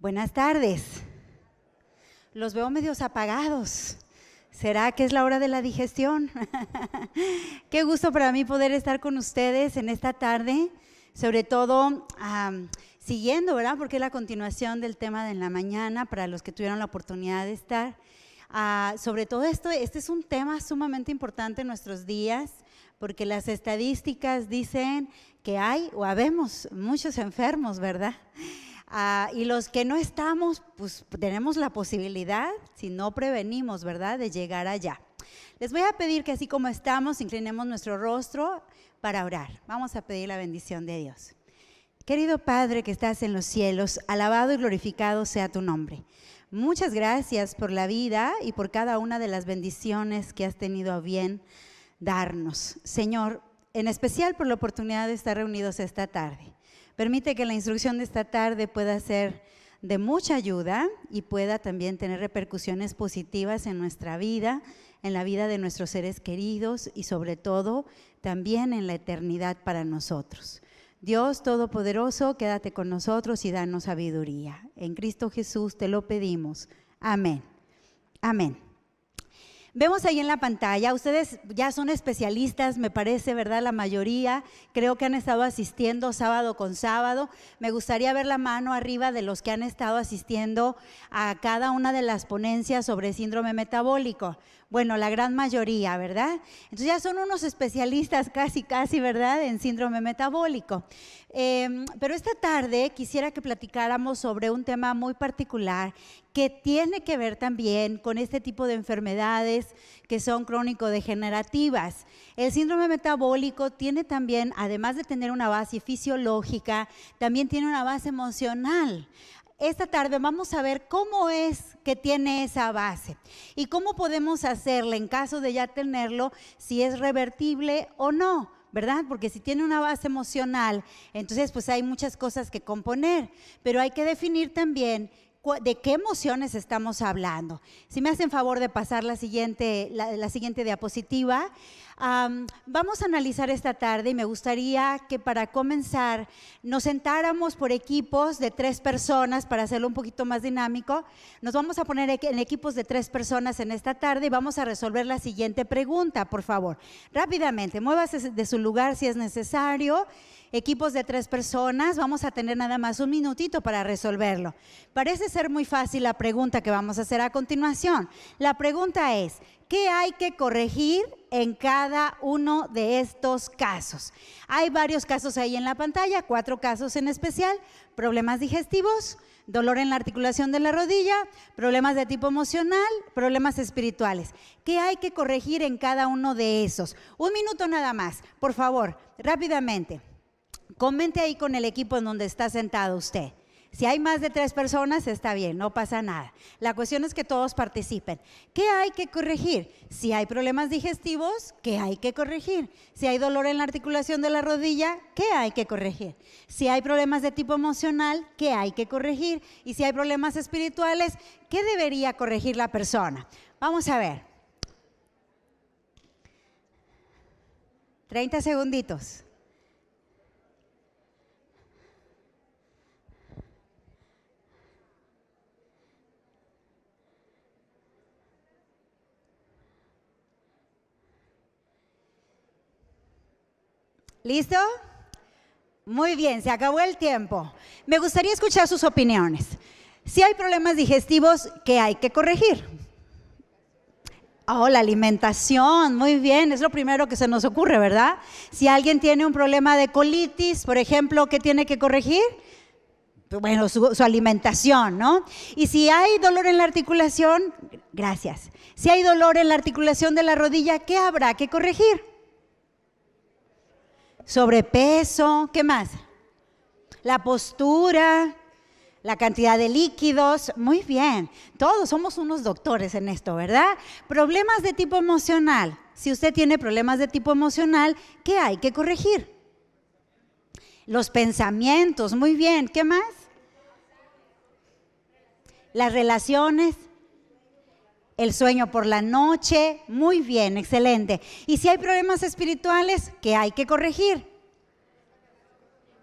Buenas tardes. Los veo medios apagados. ¿Será que es la hora de la digestión? Qué gusto para mí poder estar con ustedes en esta tarde, sobre todo siguiendo, ¿verdad? Porque es la continuación del tema de la mañana para los que tuvieron la oportunidad de estar. Ah, sobre todo esto, este es un tema sumamente importante en nuestros días, porque las estadísticas dicen que hay o habemos muchos enfermos, ¿verdad? Ah, y los que no estamos, pues tenemos la posibilidad, si no prevenimos, ¿verdad?, de llegar allá. Les voy a pedir que así como estamos, inclinemos nuestro rostro para orar. Vamos a pedir la bendición de Dios. Querido Padre que estás en los cielos, alabado y glorificado sea tu nombre. Muchas gracias por la vida y por cada una de las bendiciones que has tenido a bien darnos. Señor, en especial por la oportunidad de estar reunidos esta tarde. Permite que la instrucción de esta tarde pueda ser de mucha ayuda y pueda también tener repercusiones positivas en nuestra vida, en la vida de nuestros seres queridos y sobre todo también en la eternidad para nosotros. Dios Todopoderoso, quédate con nosotros y danos sabiduría. En Cristo Jesús te lo pedimos. Amén. Amén. Vemos ahí en la pantalla, ustedes ya son especialistas, me parece, ¿verdad? La mayoría, creo que han estado asistiendo sábado con sábado. Me gustaría ver la mano arriba de los que han estado asistiendo a cada una de las ponencias sobre síndrome metabólico bueno, la gran mayoría, ¿verdad? Entonces ya son unos especialistas casi, casi, ¿verdad?, en síndrome metabólico. Em, pero esta tarde quisiera que platicáramos sobre un tema muy particular que tiene que ver también con este tipo de enfermedades que son crónico-degenerativas. El síndrome metabólico tiene también, además de tener una base fisiológica, también tiene una base emocional esta tarde vamos a ver cómo es que tiene esa base y cómo podemos hacerla en caso de ya tenerlo, si es revertible o no. ¿verdad? Porque si tiene una base emocional, entonces pues hay muchas cosas que componer, pero hay que definir también de qué emociones estamos hablando. Si me hacen favor de pasar la siguiente, la siguiente diapositiva, vamos a analizar esta tarde y me gustaría que para comenzar nos sentáramos por equipos de tres personas para hacerlo un poquito más dinámico. Nos vamos a poner en equipos de tres personas en esta tarde y vamos a resolver la siguiente pregunta, por favor. Rápidamente, muévase de su lugar si es necesario. Equipos de tres personas, vamos a tener nada más un minutito para resolverlo. Parece ser muy fácil la pregunta que vamos a hacer a continuación. La pregunta es, ¿Qué hay que corregir en cada uno de estos casos? Hay varios casos ahí en la pantalla, cuatro casos en especial, problemas digestivos, dolor en la articulación de la rodilla, problemas de tipo emocional, problemas espirituales. ¿Qué hay que corregir en cada uno de esos? Un minuto nada más, por favor, rápidamente. Comente ahí con el equipo en donde está sentado usted. Si hay más de tres personas, está bien, no pasa nada. La cuestión es que todos participen. ¿Qué hay que corregir? Si hay problemas digestivos, ¿qué hay que corregir? Si hay dolor en la articulación de la rodilla, ¿qué hay que corregir? Si hay problemas de tipo emocional, ¿qué hay que corregir? Y si hay problemas espirituales, ¿qué debería corregir la persona? Vamos a ver. 30 segunditos. ¿Listo? Muy bien, se acabó el tiempo. Me gustaría escuchar sus opiniones. Si hay problemas digestivos ¿qué hay que corregir. Oh, la alimentación, muy bien, es lo primero que se nos ocurre, ¿verdad? Si alguien tiene un problema de colitis, por ejemplo, ¿qué tiene que corregir? bueno, su, su, alimentación, ¿no? Y si hay dolor en la articulación, gracias. Si hay dolor en la articulación de la rodilla, ¿qué habrá que corregir? sobrepeso, ¿qué más? La postura, la cantidad de líquidos, muy bien. Todos somos unos doctores en esto, ¿verdad? Problemas de tipo emocional. Si usted tiene problemas de tipo emocional, ¿qué hay que corregir? Los pensamientos, muy bien. ¿Qué más? Las relaciones, el sueño por la noche, muy bien, excelente. Y si hay problemas espirituales, que hay que corregir?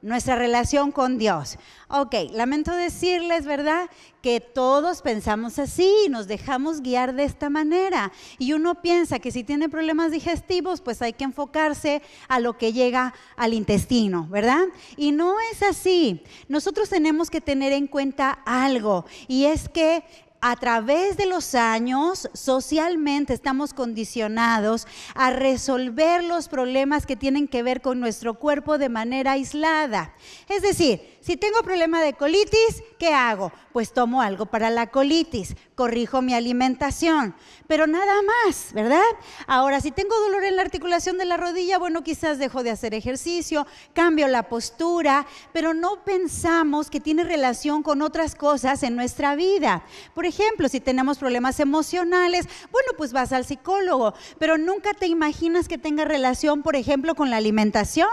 Nuestra relación con Dios. Ok, lamento decirles, ¿verdad? Que todos pensamos así, y nos dejamos guiar de esta manera. Y uno piensa que si tiene problemas digestivos, pues hay que enfocarse a lo que llega al intestino, ¿verdad? Y no es así. Nosotros tenemos que tener en cuenta algo, y es que a través de los años socialmente estamos condicionados a resolver los problemas que tienen que ver con nuestro cuerpo de manera aislada. Es decir, si tengo problema de colitis, ¿qué hago? Pues tomo algo para la colitis, corrijo mi alimentación, pero nada más, ¿verdad? Ahora, si tengo dolor en la articulación de la rodilla, bueno, quizás dejo de hacer ejercicio, cambio la postura, pero no pensamos que tiene relación con otras cosas en nuestra vida ejemplo, si tenemos problemas emocionales, bueno, pues vas al psicólogo, pero nunca te imaginas que tenga relación, por ejemplo, con la alimentación.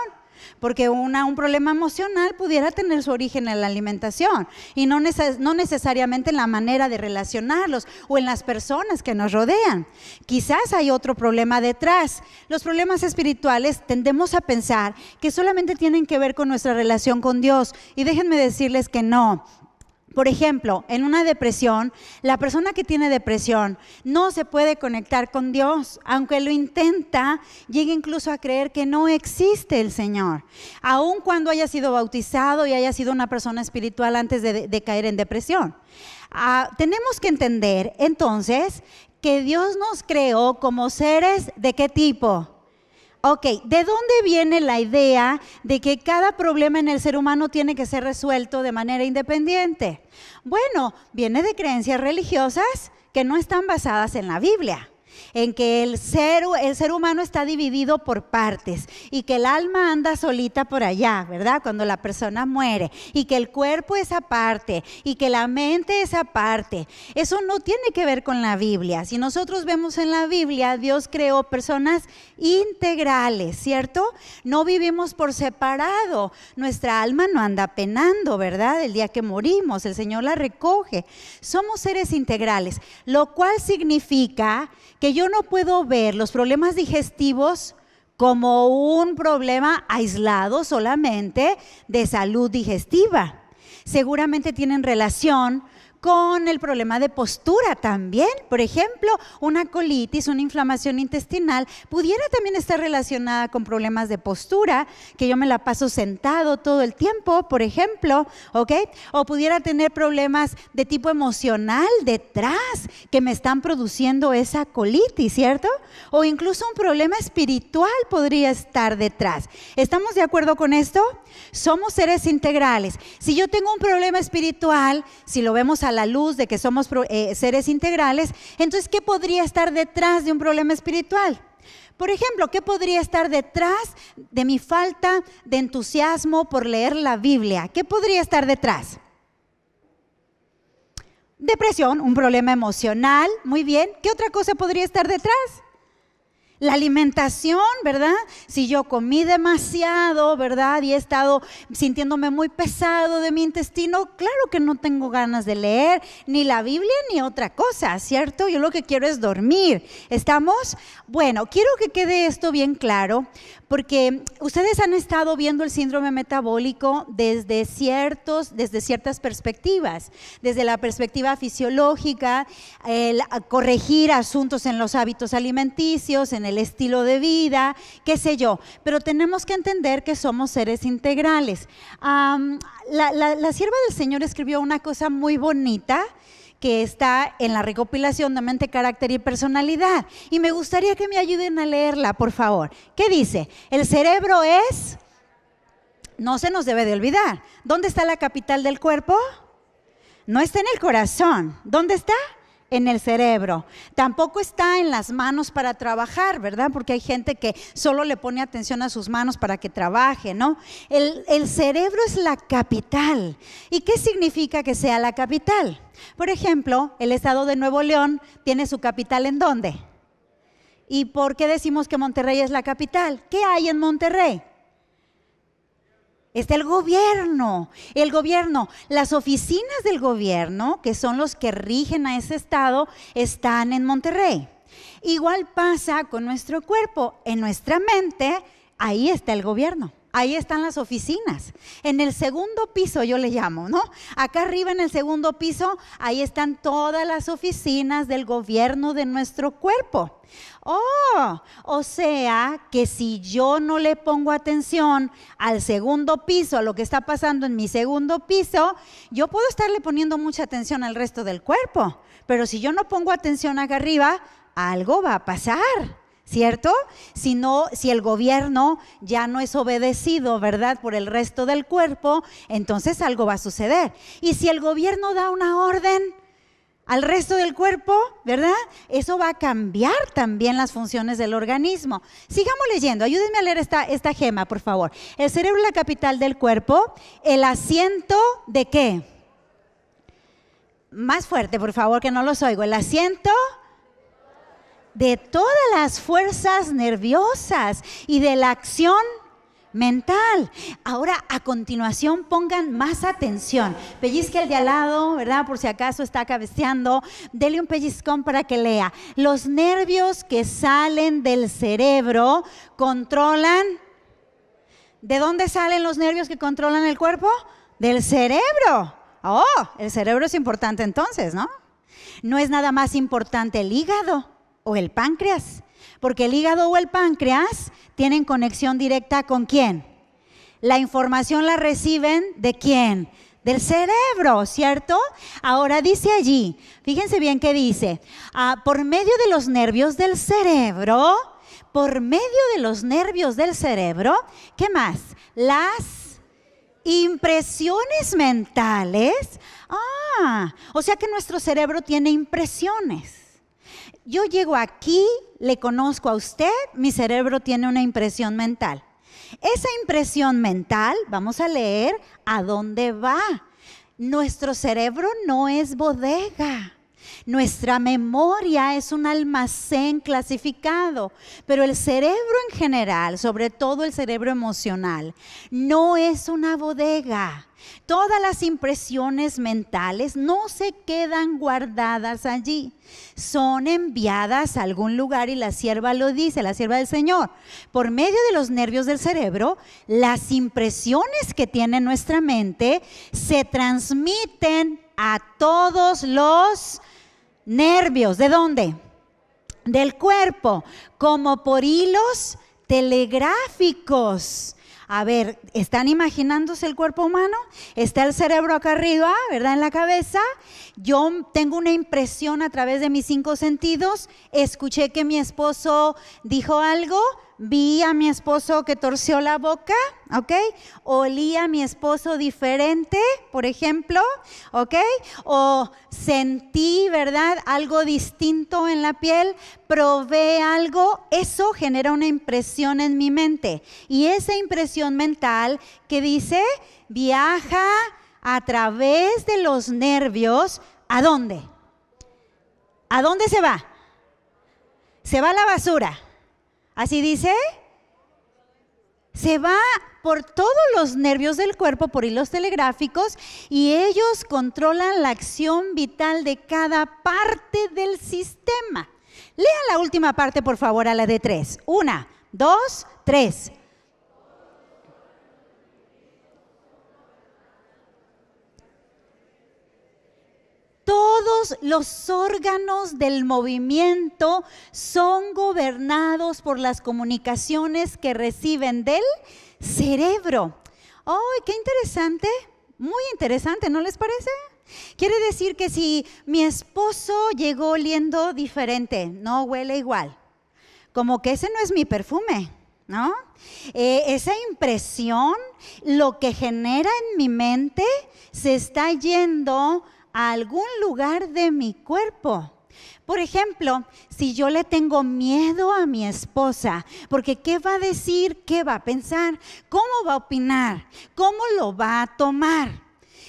Porque una, un problema emocional pudiera tener su origen en la alimentación y no, no, necesariamente en la manera de relacionarlos o en las personas que nos rodean. Quizás hay otro problema detrás. Los problemas espirituales tendemos a pensar que solamente tienen que ver con nuestra relación con Dios y déjenme decirles que no. Por ejemplo, en una depresión, la persona que tiene depresión no se puede conectar con Dios, aunque lo intenta, llega incluso a creer que no existe el Señor. Aun cuando haya sido bautizado y haya sido una persona espiritual antes de, caer en depresión. Ah, tenemos que entender entonces que Dios nos creó como seres de qué tipo? Ok, ¿de dónde viene la idea de que cada problema en el ser humano tiene que ser resuelto de manera independiente? Bueno, viene de creencias religiosas que no están basadas en la Biblia en que el ser, el ser humano está dividido por partes y que el alma anda solita por allá, ¿verdad? Cuando la persona muere y que el cuerpo es aparte y que la mente es aparte. Eso no tiene que ver con la Biblia. Si nosotros vemos en la Biblia, Dios creó personas integrales, ¿cierto? No vivimos por separado. Nuestra alma no anda penando, ¿verdad? El día que morimos, el Señor la recoge. Somos seres integrales, lo cual significa que yo no puedo ver los problemas digestivos como un problema aislado solamente de salud digestiva. Seguramente tienen relación con el problema de postura también. Por ejemplo, una colitis, una inflamación intestinal, pudiera también estar relacionada con problemas de postura, que yo me la paso sentado todo el tiempo, por ejemplo, ¿ok? O pudiera tener problemas de tipo emocional detrás que me están produciendo esa colitis, ¿cierto? O incluso un problema espiritual podría estar detrás. ¿Estamos de acuerdo con esto? Somos seres integrales. Si yo tengo un problema espiritual, si lo vemos al la luz de que somos eh, seres integrales, entonces, ¿qué podría estar detrás de un problema espiritual? Por ejemplo, ¿qué podría estar detrás de mi falta de entusiasmo por leer la Biblia? ¿Qué podría estar detrás? Depresión, un problema emocional, muy bien. ¿Qué otra cosa podría estar detrás? La alimentación, ¿verdad? Si yo comí demasiado, ¿verdad? Y he estado sintiéndome muy pesado de mi intestino, claro que no tengo ganas de leer ni la Biblia ni otra cosa, ¿cierto? Yo lo que quiero es dormir. ¿Estamos? Bueno, quiero que quede esto bien claro, porque ustedes han estado viendo el síndrome metabólico desde ciertos, desde ciertas perspectivas, desde la perspectiva fisiológica, el corregir asuntos en los hábitos alimenticios, en el el estilo de vida, qué sé yo. Pero tenemos que entender que somos seres integrales. la, la sierva del Señor escribió una cosa muy bonita que está en la recopilación de mente, carácter y personalidad. Y me gustaría que me ayuden a leerla, por favor. ¿Qué dice? El cerebro es, no se nos debe de olvidar. ¿Dónde está la capital del cuerpo? No está en el corazón. ¿Dónde está? en el cerebro, tampoco está en las manos para trabajar, ¿verdad? Porque hay gente que solo le pone atención a sus manos para que trabaje, ¿no? El, cerebro es la capital. ¿Y qué significa que sea la capital? Por ejemplo, el estado de Nuevo León tiene su capital en dónde? ¿Y por qué decimos que Monterrey es la capital? ¿Qué hay en Monterrey? Está el gobierno. El gobierno, las oficinas del gobierno, que son los que rigen a ese estado, están en Monterrey. Igual pasa con nuestro cuerpo, en nuestra mente, ahí está el gobierno. Ahí están las oficinas. En el segundo piso, yo le llamo, ¿no? Acá arriba en el segundo piso, ahí están todas las oficinas del gobierno de nuestro cuerpo. Oh, o sea que si yo no le pongo atención al segundo piso, a lo que está pasando en mi segundo piso, yo puedo estarle poniendo mucha atención al resto del cuerpo, pero si yo no pongo atención acá arriba, algo va a pasar. ¿Cierto? Si no, si el gobierno ya no es obedecido, ¿verdad? Por el resto del cuerpo, entonces algo va a suceder. Y si el gobierno da una orden, al resto del cuerpo, ¿verdad? Eso va a cambiar también las funciones del organismo. Sigamos leyendo, ayúdenme a leer esta, esta gema, por favor. El cerebro es la capital del cuerpo, el asiento de qué? Más fuerte, por favor, que no los oigo. El asiento de todas las fuerzas nerviosas y de la acción mental. Ahora, a continuación, pongan más atención. Pellizque el de al lado, ¿verdad? Por si acaso está cabeceando. Dele un pellizcón para que lea. Los nervios que salen del cerebro controlan... ¿De dónde salen los nervios que controlan el cuerpo? Del cerebro. Oh, el cerebro es importante entonces, ¿no? No es nada más importante el hígado o el páncreas. Porque el hígado o el páncreas tienen conexión directa con quién. La información la reciben de quién? Del cerebro, ¿cierto? Ahora dice allí, fíjense bien qué dice, ah, por medio de los nervios del cerebro, por medio de los nervios del cerebro, ¿qué más? Las impresiones mentales. Ah, o sea que nuestro cerebro tiene impresiones. Yo llego aquí le conozco a usted, mi cerebro tiene una impresión mental. Esa impresión mental, vamos a leer a dónde va. Nuestro cerebro no es bodega. Nuestra memoria es un almacén clasificado, pero el cerebro en general, sobre todo el cerebro emocional, no es una bodega. Todas las impresiones mentales no se quedan guardadas allí, son enviadas a algún lugar y la sierva lo dice, la sierva del Señor. Por medio de los nervios del cerebro, las impresiones que tiene nuestra mente se transmiten a todos los nervios. ¿De dónde? Del cuerpo, como por hilos telegráficos a ver, ¿están imaginándose el cuerpo humano? Está el cerebro acá arriba, ¿verdad? En la cabeza. Yo tengo una impresión a través de mis cinco sentidos. Escuché que mi esposo dijo algo, vi a mi esposo que torció la boca, ¿ok? Olí a mi esposo diferente, por ejemplo, ¿ok? O sentí, ¿verdad? Algo distinto en la piel, probé algo, eso genera una impresión en mi mente. Y esa impresión mental que dice, viaja a través de los nervios, ¿a dónde? ¿A dónde se va? Se va a la basura. Así dice. Se va por todos los nervios del cuerpo, por hilos telegráficos, y ellos controlan la acción vital de cada parte del sistema. Lea la última parte, por favor, a la de tres. Una, dos, tres. Todos los órganos del movimiento son gobernados por las comunicaciones que reciben del cerebro. ¡Ay, qué interesante! Muy interesante, ¿no les parece? Quiere decir que si mi esposo llegó oliendo diferente, no huele igual, como que ese no es mi perfume, ¿no? Eh, esa impresión, lo que genera en mi mente, se está yendo a algún lugar de mi cuerpo. Por ejemplo, si yo le tengo miedo a mi esposa, porque ¿qué va a decir? ¿Qué va a pensar? ¿Cómo va a opinar? ¿Cómo lo va a tomar?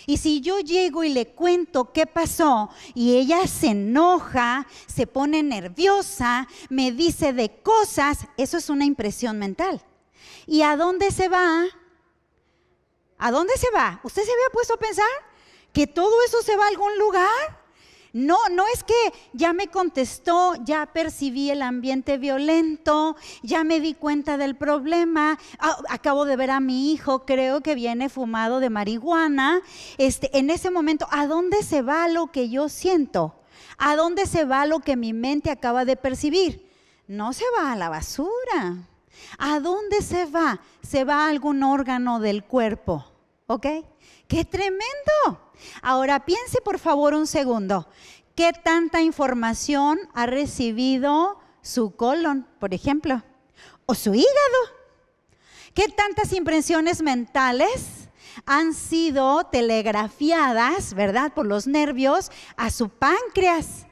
Y si yo llego y le cuento qué pasó y ella se enoja, se pone nerviosa, me dice de cosas, eso es una impresión mental. ¿Y a dónde se va? ¿A dónde se va? ¿Usted se había puesto a pensar? que todo eso se va a algún lugar. No, no es que ya me contestó, ya percibí el ambiente violento, ya me di cuenta del problema, ah, acabo de ver a mi hijo, creo que viene fumado de marihuana. Este, en ese momento, ¿a dónde se va lo que yo siento? ¿A dónde se va lo que mi mente acaba de percibir? No se va a la basura. ¿A dónde se va? Se va a algún órgano del cuerpo. ¿Ok? ¡Qué tremendo! Ahora piense por favor un segundo, ¿qué tanta información ha recibido su colon, por ejemplo? ¿O su hígado? ¿Qué tantas impresiones mentales han sido telegrafiadas, verdad, por los nervios a su páncreas?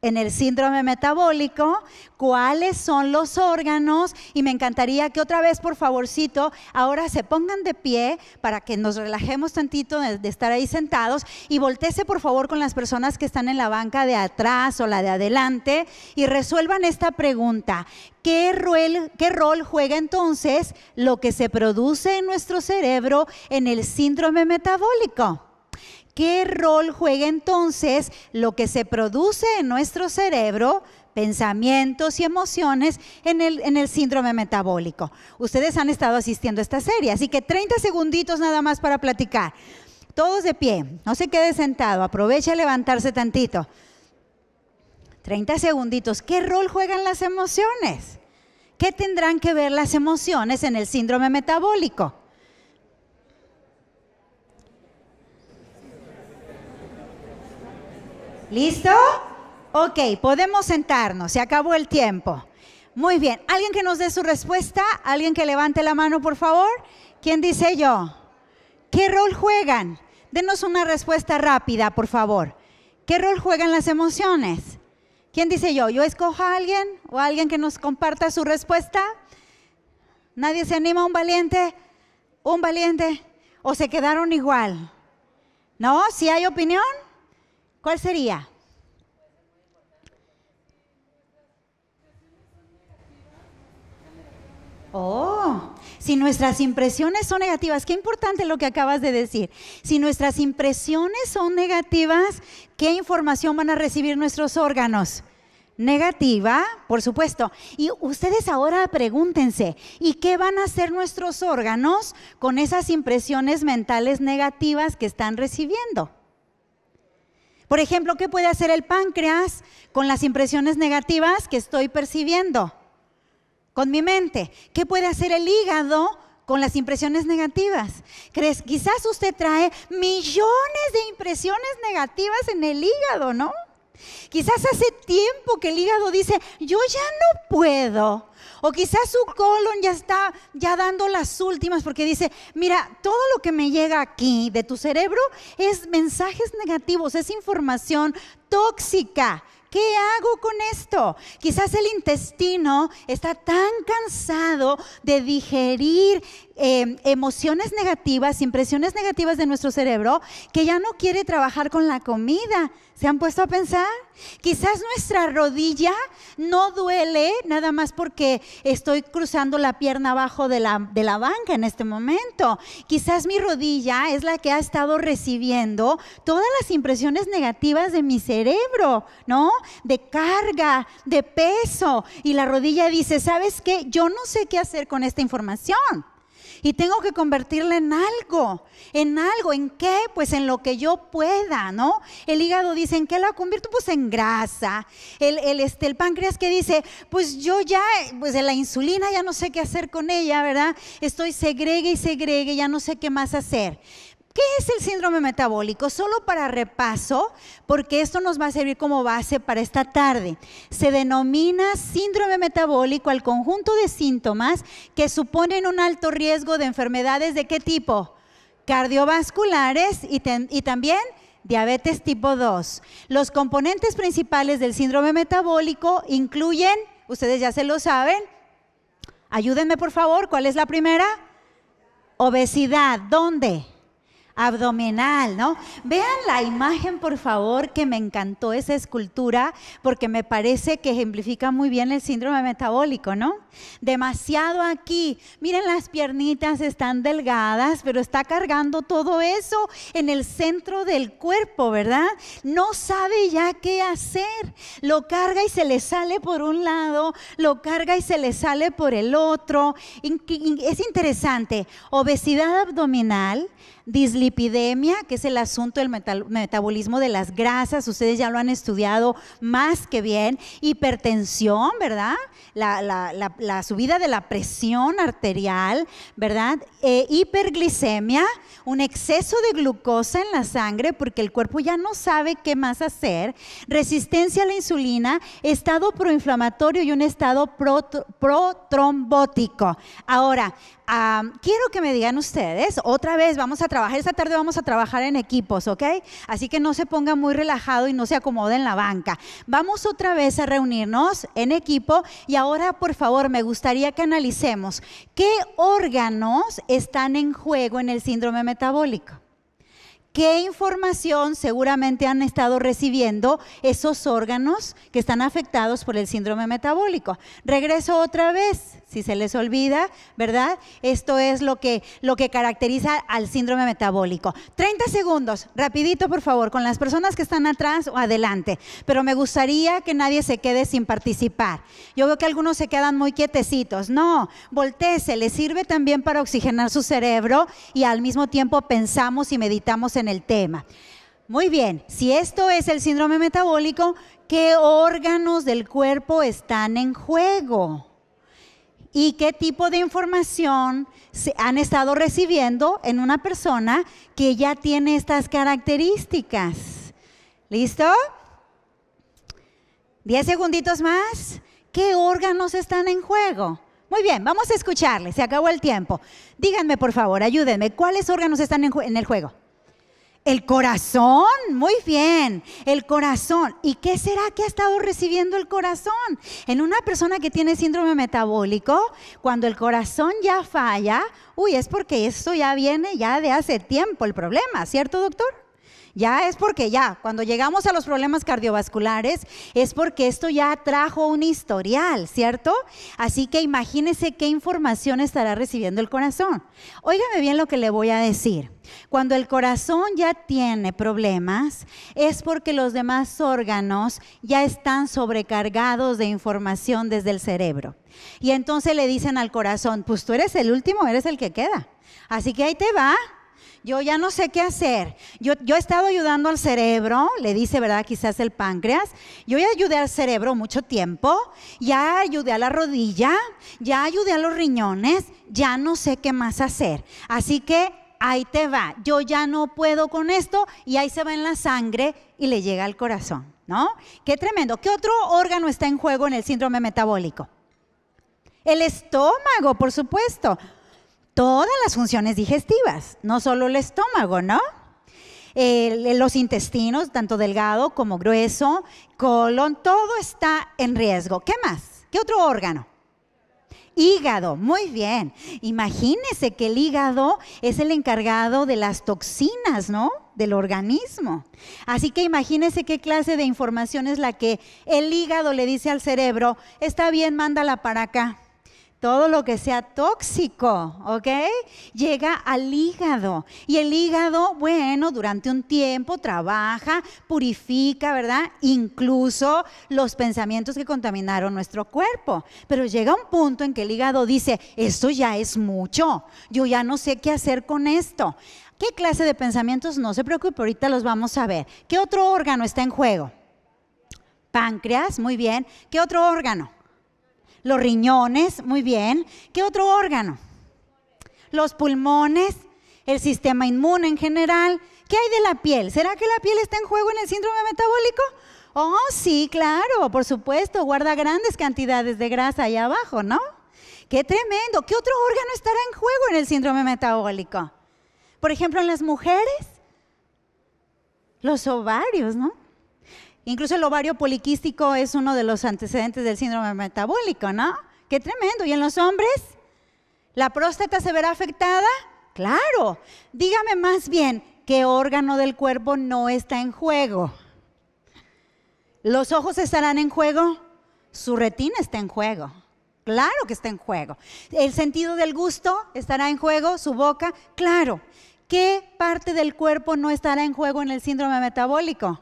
en el síndrome metabólico, cuáles son los órganos y me encantaría que otra vez, por favorcito, ahora se pongan de pie para que nos relajemos tantito de, de estar ahí sentados y voltese por favor con las personas que están en la banca de atrás o la de adelante y resuelvan esta pregunta. ¿Qué rol, ¿Qué rol juega entonces lo que se produce en nuestro cerebro en el síndrome metabólico? ¿Qué rol juega entonces lo que se produce en nuestro cerebro? pensamientos y emociones en el, síndrome metabólico. Ustedes han estado asistiendo a esta serie, así que 30 segunditos nada más para platicar. Todos de pie, no se quede sentado, aprovecha levantarse tantito. 30 segunditos, ¿qué rol juegan las emociones? ¿Qué tendrán que ver las emociones en el síndrome metabólico? ¿Listo? Ok, podemos sentarnos, se acabó el tiempo. Muy bien, ¿alguien que nos dé su respuesta? ¿Alguien que levante la mano, por favor? ¿Quién dice yo? ¿Qué rol juegan? Denos una respuesta rápida, por favor. ¿Qué rol juegan las emociones? ¿Quién dice yo? ¿Yo escojo a alguien o a alguien que nos comparta su respuesta? ¿Nadie se anima? ¿Un valiente? ¿Un valiente? ¿O se quedaron igual? ¿No? ¿Si hay opinión? ¿Cuál sería? Oh, si nuestras impresiones son negativas, qué importante lo que acabas de decir. Si nuestras impresiones son negativas, ¿qué información van a recibir nuestros órganos? Negativa, por supuesto. Y ustedes ahora pregúntense, ¿y qué van a hacer nuestros órganos con esas impresiones mentales negativas que están recibiendo? Por ejemplo, ¿qué puede hacer el páncreas con las impresiones negativas que estoy percibiendo? Con mi mente. ¿Qué puede hacer el hígado con las impresiones negativas? ¿Crees? Quizás usted trae millones de impresiones negativas en el hígado, ¿no? Quizás hace tiempo que el hígado dice, yo ya no puedo, o quizás su colon ya está ya dando las últimas porque dice, mira, todo lo que me llega aquí de tu cerebro es mensajes negativos, es información tóxica. ¿Qué hago con esto? Quizás el intestino está tan cansado de digerir Em, emociones negativas, impresiones negativas de nuestro cerebro que ya no quiere trabajar con la comida. ¿Se han puesto a pensar? Quizás nuestra rodilla no duele nada más porque estoy cruzando la pierna abajo de la, de la banca en este momento. Quizás mi rodilla es la que ha estado recibiendo todas las impresiones negativas de mi cerebro, ¿no? De carga, de peso. Y la rodilla dice, ¿sabes qué? Yo no sé qué hacer con esta información. Y tengo que convertirla en algo. ¿En algo? ¿En qué? Pues en lo que yo pueda, ¿no? El hígado dice, ¿en qué la convierto? Pues en grasa. El, el, este, el páncreas que dice, pues yo ya, pues de la insulina ya no sé qué hacer con ella, ¿verdad? Estoy segregue y segregue, ya no sé qué más hacer. ¿Qué es el síndrome metabólico? Solo para repaso, porque esto nos va a servir como base para esta tarde. Se denomina síndrome metabólico al conjunto de síntomas que suponen un alto riesgo de enfermedades de qué tipo? Cardiovasculares y, y también diabetes tipo 2. Los componentes principales del síndrome metabólico incluyen, ustedes ya se lo saben, ayúdenme por favor, ¿cuál es la primera? Obesidad, ¿dónde? abdominal, ¿no? Vean la imagen, por favor, que me encantó esa escultura porque me parece que ejemplifica muy bien el síndrome metabólico, ¿no? Demasiado aquí. Miren, las piernitas están delgadas, pero está cargando todo eso en el centro del cuerpo, ¿verdad? No sabe ya qué hacer. Lo carga y se le sale por un lado, lo carga y se le sale por el otro. Es interesante. Obesidad abdominal dislipidemia, que es el asunto del metabolismo de las grasas, ustedes ya lo han estudiado más que bien, hipertensión, ¿verdad? La, subida de la presión arterial, ¿verdad? Eh, hiperglicemia, un exceso de glucosa en la sangre porque el cuerpo ya no sabe qué más hacer, resistencia a la insulina, estado proinflamatorio y un estado protrombótico. Ahora, quiero que me digan ustedes, otra vez vamos a esta tarde vamos a trabajar en equipos, ¿ok? Así que no se ponga muy relajado y no se acomode en la banca. Vamos otra vez a reunirnos en equipo y ahora, por favor, me gustaría que analicemos qué órganos están en juego en el síndrome metabólico qué información seguramente han estado recibiendo esos órganos que están afectados por el síndrome metabólico. Regreso otra vez, si se les olvida, ¿verdad? Esto es lo que, lo que caracteriza al síndrome metabólico. 30 segundos, rapidito por favor, con las personas que están atrás o adelante, pero me gustaría que nadie se quede sin participar. Yo veo que algunos se quedan muy quietecitos. No, voltece, le sirve también para oxigenar su cerebro y al mismo tiempo pensamos y meditamos en el tema. Muy bien, si esto es el síndrome metabólico, ¿qué órganos del cuerpo están en juego? ¿Y qué tipo de información se han estado recibiendo en una persona que ya tiene estas características? ¿Listo? Diez segunditos más. ¿Qué órganos están en juego? Muy bien, vamos a escucharle. Se acabó el tiempo. Díganme, por favor, ayúdenme. ¿Cuáles órganos están en, en el juego? El corazón, muy bien, el corazón. ¿Y qué será que ha estado recibiendo el corazón? En una persona que tiene síndrome metabólico, cuando el corazón ya falla, uy, es porque esto ya viene ya de hace tiempo el problema, ¿cierto doctor? Ya es porque ya, cuando llegamos a los problemas cardiovasculares, es porque esto ya trajo un historial, ¿cierto? Así que imagínese qué información estará recibiendo el corazón. Óigame bien lo que le voy a decir. Cuando el corazón ya tiene problemas, es porque los demás órganos ya están sobrecargados de información desde el cerebro. Y entonces le dicen al corazón, pues tú eres el último, eres el que queda. Así que ahí te va, yo ya no sé qué hacer. Yo, he estado ayudando al cerebro, le dice, ¿verdad? Quizás el páncreas. Yo ya ayudé al cerebro mucho tiempo, ya ayudé a la rodilla, ya ayudé a los riñones, ya no sé qué más hacer. Así que ahí te va, yo ya no puedo con esto y ahí se va en la sangre y le llega al corazón, ¿no? Qué tremendo. ¿Qué otro órgano está en juego en el síndrome metabólico? El estómago, por supuesto todas las funciones digestivas, no solo el estómago, ¿no? los intestinos, tanto delgado como grueso, colon, todo está en riesgo. ¿Qué más? ¿Qué otro órgano? Hígado, muy bien. Imagínese que el hígado es el encargado de las toxinas, ¿no? Del organismo. Así que imagínese qué clase de información es la que el hígado le dice al cerebro, está bien, mándala para acá todo lo que sea tóxico, ¿ok? Llega al hígado. Y el hígado, bueno, durante un tiempo trabaja, purifica, ¿verdad? Incluso los pensamientos que contaminaron nuestro cuerpo. Pero llega un punto en que el hígado dice, esto ya es mucho, yo ya no sé qué hacer con esto. ¿Qué clase de pensamientos? No se preocupe, ahorita los vamos a ver. ¿Qué otro órgano está en juego? Páncreas, muy bien. ¿Qué otro órgano? Los riñones, muy bien. ¿Qué otro órgano? Los pulmones, el sistema inmune en general. ¿Qué hay de la piel? ¿Será que la piel está en juego en el síndrome metabólico? Oh, sí, claro, por supuesto, guarda grandes cantidades de grasa ahí abajo, ¿no? Qué tremendo. ¿Qué otro órgano estará en juego en el síndrome metabólico? Por ejemplo, en las mujeres, los ovarios, ¿no? Incluso el ovario poliquístico es uno de los antecedentes del síndrome metabólico, ¿no? Qué tremendo. ¿Y en los hombres? ¿La próstata se verá afectada? Claro. Dígame más bien, ¿qué órgano del cuerpo no está en juego? ¿Los ojos estarán en juego? Su retina está en juego. Claro que está en juego. ¿El sentido del gusto estará en juego? ¿Su boca? Claro. ¿Qué parte del cuerpo no estará en juego en el síndrome metabólico?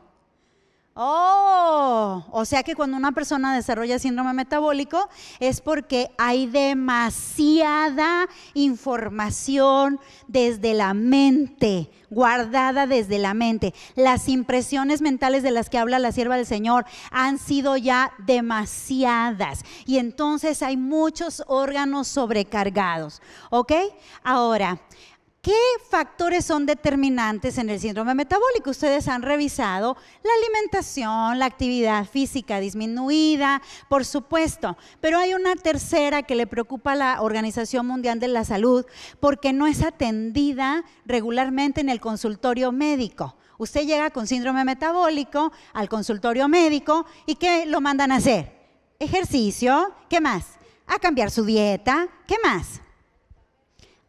Oh, o sea que cuando una persona desarrolla síndrome metabólico es porque hay demasiada información desde la mente, guardada desde la mente. Las impresiones mentales de las que habla la sierva del Señor han sido ya demasiadas y entonces hay muchos órganos sobrecargados. ¿Ok? Ahora, ¿Qué factores son determinantes en el síndrome metabólico? Ustedes han revisado la alimentación, la actividad física disminuida, por supuesto, pero hay una tercera que le preocupa a la Organización Mundial de la Salud porque no es atendida regularmente en el consultorio médico. Usted llega con síndrome metabólico al consultorio médico y ¿qué lo mandan a hacer? Ejercicio, ¿qué más? A cambiar su dieta, ¿qué más?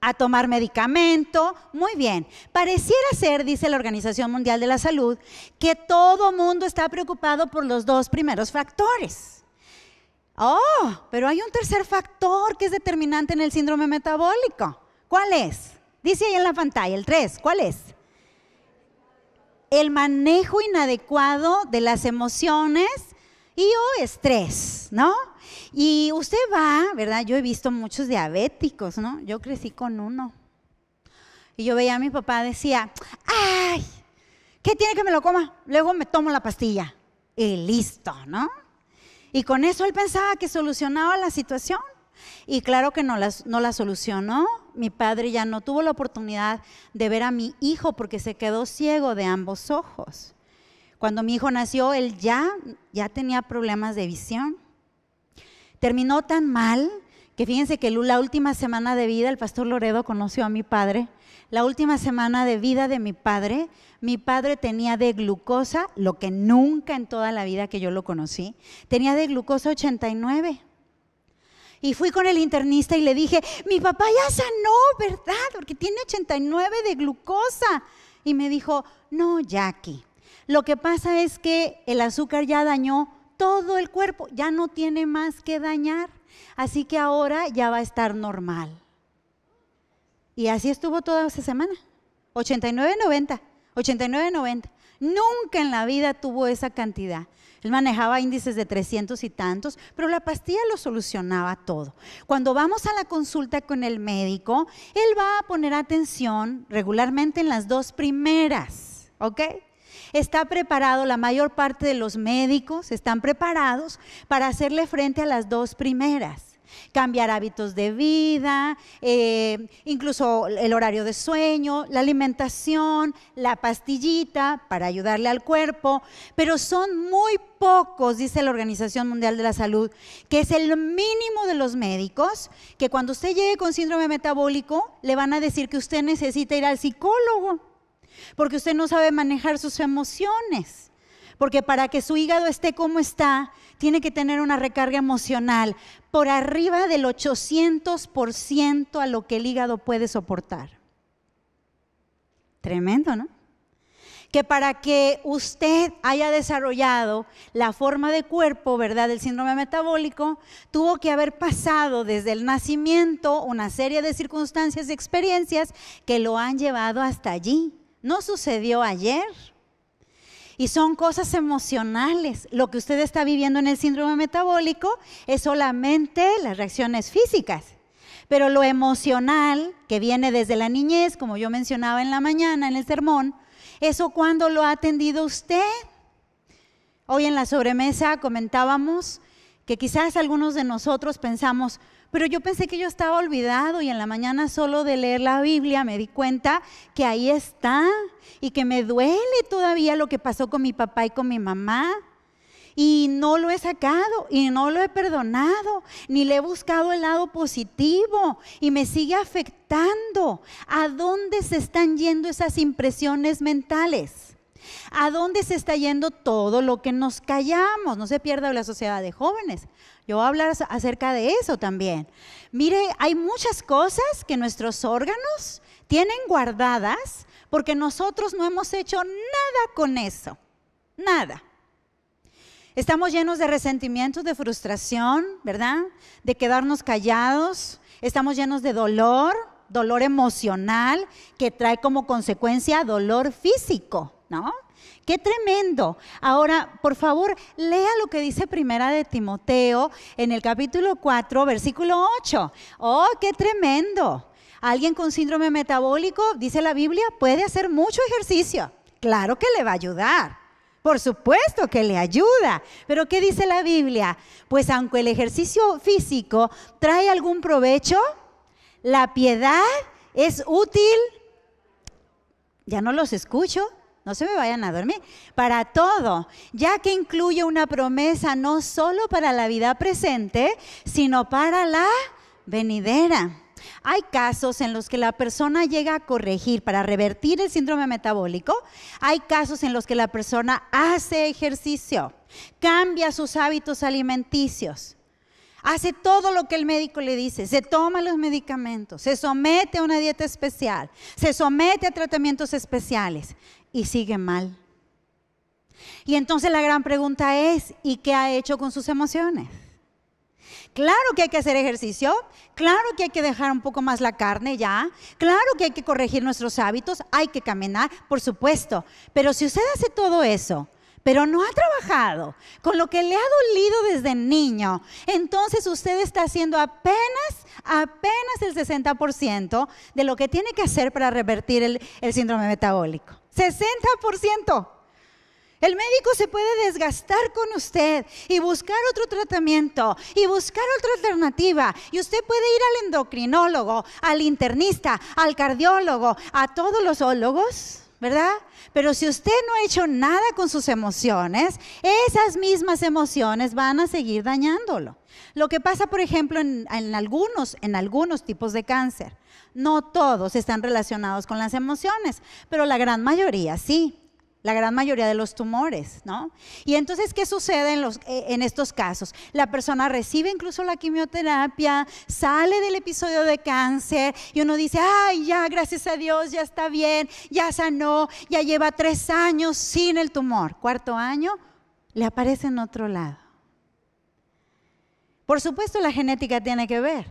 a tomar medicamento. Muy bien. Pareciera ser, dice la Organización Mundial de la Salud, que todo mundo está preocupado por los dos primeros factores. Oh, pero hay un tercer factor que es determinante en el síndrome metabólico. ¿Cuál es? Dice ahí en la pantalla, el tres, ¿Cuál es? El manejo inadecuado de las emociones y o estrés, ¿no? Y usted va, ¿verdad? Yo he visto muchos diabéticos, ¿no? Yo crecí con uno. Y yo veía a mi papá, decía, ay, ¿qué tiene que me lo coma? Luego me tomo la pastilla. Y listo, ¿no? Y con eso él pensaba que solucionaba la situación. Y claro que no la, no la solucionó. Mi padre ya no tuvo la oportunidad de ver a mi hijo porque se quedó ciego de ambos ojos. Cuando mi hijo nació, él ya, ya tenía problemas de visión. Terminó tan mal que fíjense que la última semana de vida, el pastor Loredo conoció a mi padre. La última semana de vida de mi padre, mi padre tenía de glucosa, lo que nunca en toda la vida que yo lo conocí, tenía de glucosa 89. Y fui con el internista y le dije, mi papá ya sanó, ¿verdad? Porque tiene 89 de glucosa. Y me dijo, no, Jackie, lo que pasa es que el azúcar ya dañó todo el cuerpo, ya no tiene más que dañar. Así que ahora ya va a estar normal. Y así estuvo toda esa semana. 89-90, 89-90. Nunca en la vida tuvo esa cantidad. Él manejaba índices de 300 y tantos, pero la pastilla lo solucionaba todo. Cuando vamos a la consulta con el médico, él va a poner atención regularmente en las dos primeras, ¿ok? está preparado, la mayor parte de los médicos están preparados para hacerle frente a las dos primeras cambiar hábitos de vida, eh, incluso el horario de sueño, la alimentación, la pastillita para ayudarle al cuerpo, pero son muy pocos, dice la Organización Mundial de la Salud, que es el mínimo de los médicos, que cuando usted llegue con síndrome metabólico le van a decir que usted necesita ir al psicólogo porque usted no sabe manejar sus emociones, porque para que su hígado esté como está, tiene que tener una recarga emocional por arriba del 800% a lo que el hígado puede soportar. Tremendo, ¿no? Que para que usted haya desarrollado la forma de cuerpo, ¿verdad? Del síndrome metabólico, tuvo que haber pasado desde el nacimiento una serie de circunstancias y experiencias que lo han llevado hasta allí. No sucedió ayer. Y son cosas emocionales. Lo que usted está viviendo en el síndrome metabólico es solamente las reacciones físicas. Pero lo emocional, que viene desde la niñez, como yo mencionaba en la mañana en el sermón, eso cuando lo ha atendido usted. Hoy en la sobremesa comentábamos que quizás algunos de nosotros pensamos, pero yo pensé que yo estaba olvidado y en la mañana solo de leer la Biblia me di cuenta que ahí está y que me duele todavía lo que pasó con mi papá y con mi mamá. Y no lo he sacado y no lo he perdonado, ni le he buscado el lado positivo y me sigue afectando. ¿A dónde se están yendo esas impresiones mentales? ¿A dónde se está yendo todo lo que nos callamos? No se pierda la sociedad de jóvenes. Yo voy a hablar acerca de eso también. Mire, hay muchas cosas que nuestros órganos tienen guardadas porque nosotros no hemos hecho nada con eso. Nada. Estamos llenos de resentimientos, de frustración, ¿verdad? De quedarnos callados. Estamos llenos de dolor, dolor emocional que trae como consecuencia dolor físico. ¿no? Qué tremendo. Ahora, por favor, lea lo que dice Primera de Timoteo en el capítulo 4, versículo 8. Oh, qué tremendo. Alguien con síndrome metabólico, dice la Biblia, puede hacer mucho ejercicio. Claro que le va a ayudar. Por supuesto que le ayuda. Pero ¿qué dice la Biblia? Pues aunque el ejercicio físico trae algún provecho, la piedad es útil. Ya no los escucho. No se me vayan a dormir. Para todo, ya que incluye una promesa no solo para la vida presente, sino para la venidera. Hay casos en los que la persona llega a corregir para revertir el síndrome metabólico. Hay casos en los que la persona hace ejercicio, cambia sus hábitos alimenticios, hace todo lo que el médico le dice, se toma los medicamentos, se somete a una dieta especial, se somete a tratamientos especiales y sigue mal. Y entonces la gran pregunta es, ¿y qué ha hecho con sus emociones? Claro que hay que hacer ejercicio, claro que hay que dejar un poco más la carne ya, claro que hay que corregir nuestros hábitos, hay que caminar, por supuesto, pero si usted hace todo eso, pero no ha trabajado con lo que le ha dolido desde niño, entonces usted está haciendo apenas, apenas el 60% de lo que tiene que hacer para revertir el, el síndrome metabólico. 60%. El médico se puede desgastar con usted y buscar otro tratamiento y buscar otra alternativa. Y usted puede ir al endocrinólogo, al internista, al cardiólogo, a todos los ólogos ¿verdad? Pero si usted no ha hecho nada con sus emociones, esas mismas emociones van a seguir dañándolo. Lo que pasa, por ejemplo, en, en, algunos, en algunos tipos de cáncer. No todos están relacionados con las emociones, pero la gran mayoría sí la gran mayoría de los tumores, ¿no? Y entonces, ¿qué sucede en, eh, en estos casos? La persona recibe incluso la quimioterapia, sale del episodio de cáncer y uno dice, ay, ya, gracias a Dios, ya está bien, ya sanó, ya lleva tres años sin el tumor. Cuarto año, le aparece en otro lado. Por supuesto, la genética tiene que ver,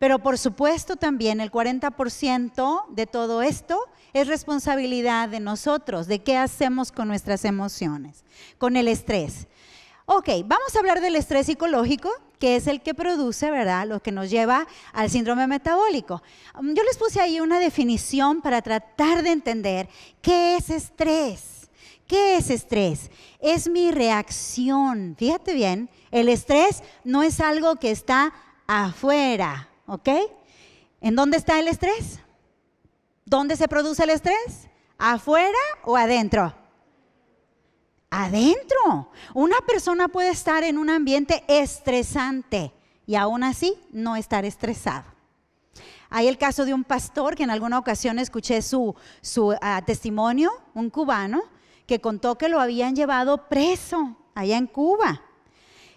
pero por supuesto también el 40% de todo esto es responsabilidad de nosotros, de qué hacemos con nuestras emociones, con el estrés. Ok, vamos a hablar del estrés psicológico, que es el que produce, ¿verdad? Lo que nos lleva al síndrome metabólico. Mm, yo les puse ahí una definición para tratar de entender qué es estrés. ¿Qué es estrés? Es mi reacción. Fíjate bien, el estrés no es algo que está afuera, ¿ok? ¿En dónde está el estrés? ¿Dónde se produce el estrés? ¿Afuera o adentro? Adentro. Una persona puede estar en un ambiente estresante y aún así no estar estresado. Hay el caso de un pastor que en alguna ocasión escuché su, ah, testimonio, un cubano, que contó que lo habían llevado preso allá en Cuba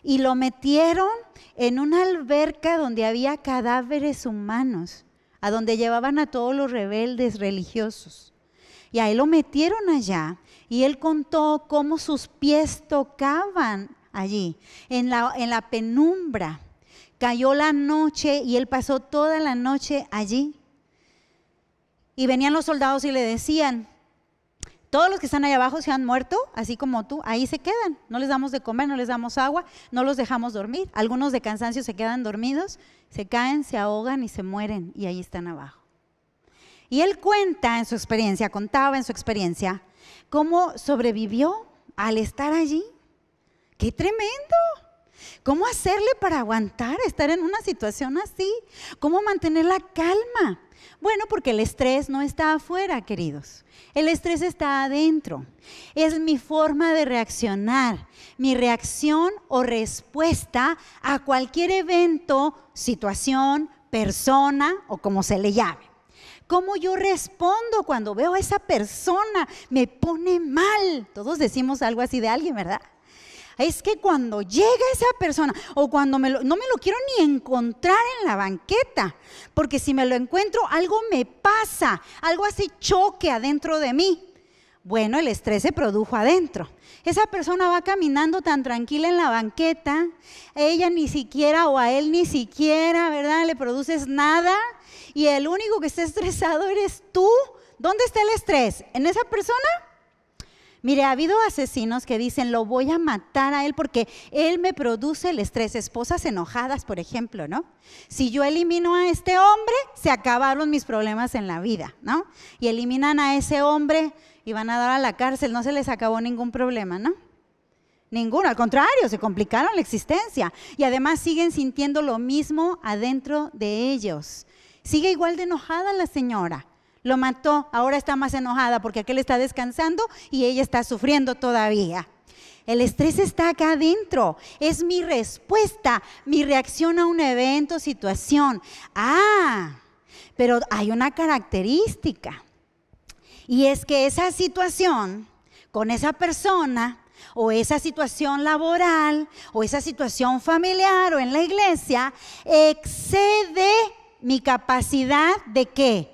y lo metieron en una alberca donde había cadáveres humanos a donde llevaban a todos los rebeldes religiosos. Y a él lo metieron allá y él contó cómo sus pies tocaban allí, en la, en la penumbra. Cayó la noche y él pasó toda la noche allí. Y venían los soldados y le decían, todos los que están ahí abajo se han muerto, así como tú, ahí se quedan. No les damos de comer, no les damos agua, no los dejamos dormir. Algunos de cansancio se quedan dormidos, se caen, se ahogan y se mueren y ahí están abajo. Y él cuenta en su experiencia, contaba en su experiencia, cómo sobrevivió al estar allí. ¡Qué tremendo! ¿Cómo hacerle para aguantar estar en una situación así? ¿Cómo mantener la calma? Bueno, porque el estrés no está afuera, queridos. El estrés está adentro. Es mi forma de reaccionar, mi reacción o respuesta a cualquier evento, situación, persona o como se le llame. ¿Cómo yo respondo cuando veo a esa persona? Me pone mal. Todos decimos algo así de alguien, ¿verdad? es que cuando llega esa persona o cuando me no me lo quiero ni encontrar en la banqueta, porque si me lo encuentro algo me pasa, algo hace choque adentro de mí. Bueno, el estrés se produjo adentro. Esa persona va caminando tan tranquila en la banqueta, ella ni siquiera o a él ni siquiera, ¿verdad? Le produces nada y el único que está estresado eres tú. ¿Dónde está el estrés? ¿En esa persona? Mire, ha habido asesinos que dicen, lo voy a matar a él porque él me produce el estrés. Esposas enojadas, por ejemplo, ¿no? Si yo elimino a este hombre, se acabaron mis problemas en la vida, ¿no? Y eliminan a ese hombre y van a dar a la cárcel, no se les acabó ningún problema, ¿no? Ninguno, al contrario, se complicaron la existencia y además siguen sintiendo lo mismo adentro de ellos. Sigue igual de enojada la señora lo mató, ahora está más enojada porque aquel está descansando y ella está sufriendo todavía. El estrés está acá adentro. Es mi respuesta, mi reacción a un evento, situación. Ah, pero hay una característica. Y es que esa situación con esa persona o esa situación laboral o esa situación familiar o en la iglesia excede mi capacidad de qué?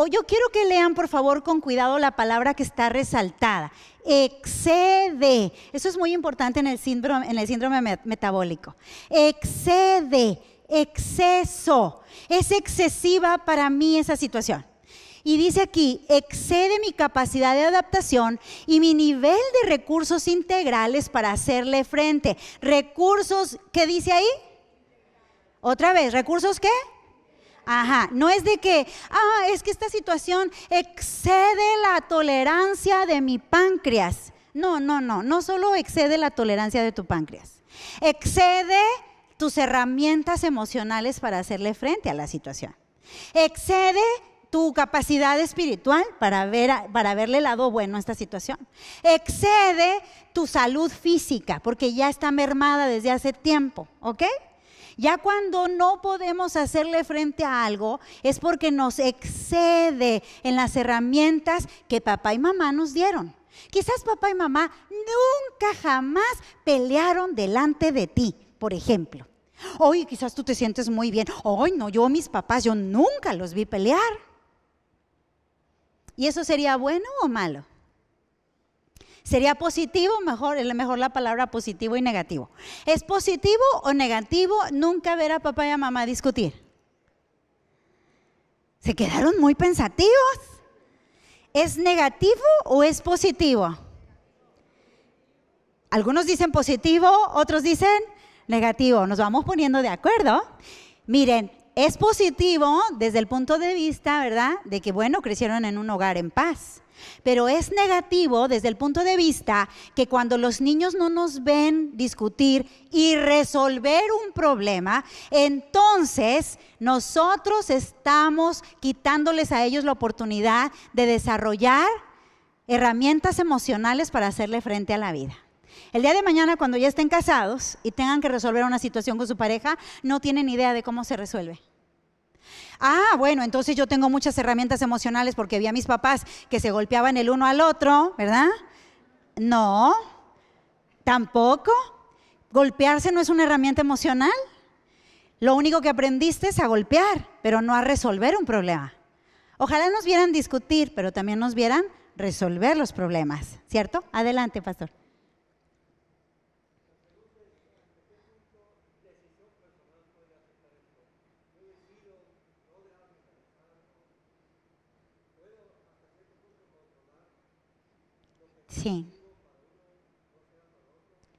O yo quiero que lean, por favor, con cuidado la palabra que está resaltada. Excede. Eso es muy importante en el síndrome, metabólico. Excede, exceso. Es excesiva para mí esa situación. Y dice aquí, excede mi capacidad de adaptación y mi nivel de recursos integrales para hacerle frente. Recursos, ¿qué dice ahí? Otra vez, recursos qué? Ajá, no es de que, ah, es que esta situación excede la tolerancia de mi páncreas. No, no, no, no solo excede la tolerancia de tu páncreas, excede tus herramientas emocionales para hacerle frente a la situación. Excede tu capacidad espiritual para, ver, para verle el lado bueno a esta situación. Excede tu salud física, porque ya está mermada desde hace tiempo, ¿ok? Ya cuando no podemos hacerle frente a algo es porque nos excede en las herramientas que papá y mamá nos dieron. Quizás papá y mamá nunca jamás pelearon delante de ti, por ejemplo. Hoy quizás tú te sientes muy bien. Hoy no, yo mis papás, yo nunca los vi pelear. ¿Y eso sería bueno o malo? Sería positivo, mejor, es mejor la palabra positivo y negativo. ¿Es positivo o negativo nunca ver a papá y a mamá discutir? Se quedaron muy pensativos. ¿Es negativo o es positivo? Algunos dicen positivo, otros dicen negativo. Nos vamos poniendo de acuerdo. Miren, es positivo desde el punto de vista, ¿verdad? De que, bueno, crecieron en un hogar en paz. Pero es negativo desde el punto de vista que cuando los niños no nos ven discutir y resolver un problema, entonces nosotros estamos quitándoles a ellos la oportunidad de desarrollar herramientas emocionales para hacerle frente a la vida. El día de mañana, cuando ya estén casados y tengan que resolver una situación con su pareja, no tienen idea de cómo se resuelve. Ah, bueno, entonces yo tengo muchas herramientas emocionales porque vi a mis papás que se golpeaban el uno al otro, ¿verdad? No, tampoco. Golpearse no es una herramienta emocional. Lo único que aprendiste es a golpear, pero no a resolver un problema. Ojalá nos vieran discutir, pero también nos vieran resolver los problemas, ¿cierto? Adelante, pastor.